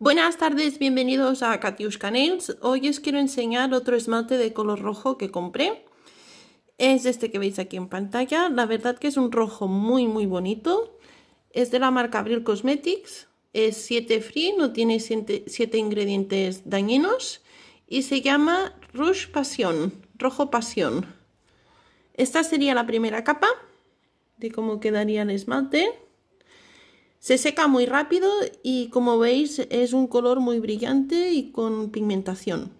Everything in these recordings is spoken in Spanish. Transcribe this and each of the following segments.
Buenas tardes, bienvenidos a Catius Nails. Hoy os quiero enseñar otro esmalte de color rojo que compré. Es este que veis aquí en pantalla. La verdad que es un rojo muy muy bonito. Es de la marca Abril Cosmetics. Es 7 free, no tiene 7 ingredientes dañinos. Y se llama Rouge Passion rojo pasión. Esta sería la primera capa de cómo quedaría el esmalte. Se seca muy rápido y como veis es un color muy brillante y con pigmentación.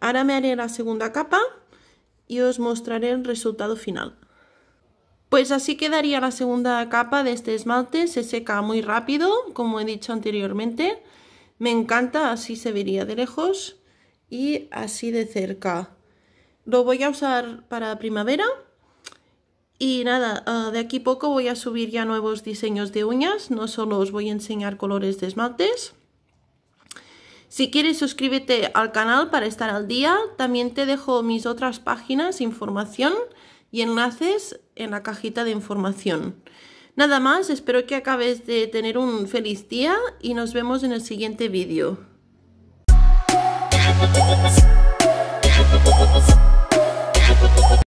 Ahora me haré la segunda capa y os mostraré el resultado final. Pues así quedaría la segunda capa de este esmalte, se seca muy rápido, como he dicho anteriormente. Me encanta, así se vería de lejos y así de cerca lo voy a usar para primavera y nada, ah, de aquí poco voy a subir ya nuevos diseños de uñas, no solo os voy a enseñar colores de esmaltes. Si quieres suscríbete al canal para estar al día, también te dejo mis otras páginas, información y enlaces en la cajita de información. Nada más, espero que acabes de tener un feliz día y nos vemos en el siguiente vídeo.